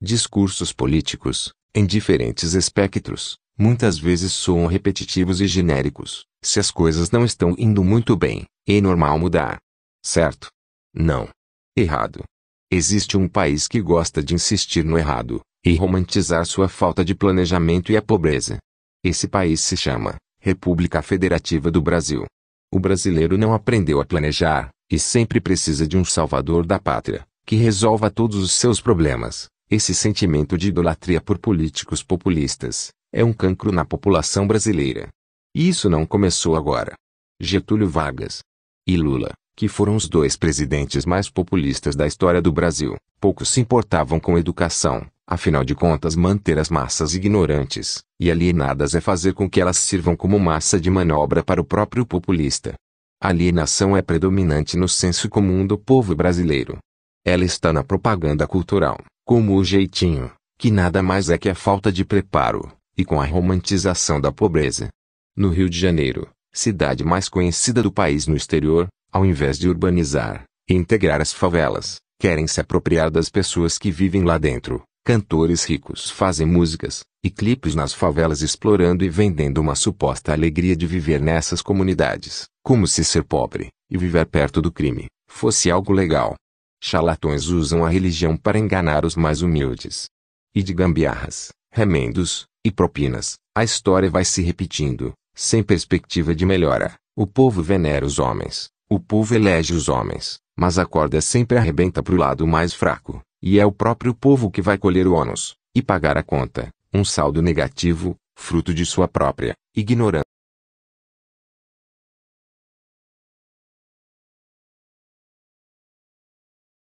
discursos políticos, em diferentes espectros, muitas vezes soam repetitivos e genéricos. Se as coisas não estão indo muito bem, é normal mudar. Certo? Não. Errado. Existe um país que gosta de insistir no errado e romantizar sua falta de planejamento e a pobreza. Esse país se chama República Federativa do Brasil. O brasileiro não aprendeu a planejar e sempre precisa de um salvador da pátria que resolva todos os seus problemas. Esse sentimento de idolatria por políticos populistas é um cancro na população brasileira. E isso não começou agora. Getúlio Vargas e Lula, que foram os dois presidentes mais populistas da história do Brasil, pouco se importavam com educação, afinal de contas, manter as massas ignorantes e alienadas é fazer com que elas sirvam como massa de manobra para o próprio populista. A alienação é predominante no senso comum do povo brasileiro. Ela está na propaganda cultural, como o jeitinho, que nada mais é que a falta de preparo, e com a romantização da pobreza. No Rio de Janeiro, cidade mais conhecida do país no exterior, ao invés de urbanizar e integrar as favelas, querem se apropriar das pessoas que vivem lá dentro. Cantores ricos fazem músicas e clipes nas favelas explorando e vendendo uma suposta alegria de viver nessas comunidades, como se ser pobre e viver perto do crime fosse algo legal. Chalatões usam a religião para enganar os mais humildes. E de gambiarras, remendos e propinas, a história vai se repetindo, sem perspectiva de melhora. O povo venera os homens, o povo elege os homens, mas a corda sempre arrebenta para o lado mais fraco, e é o próprio povo que vai colher o ônus e pagar a conta, um saldo negativo, fruto de sua própria ignorância.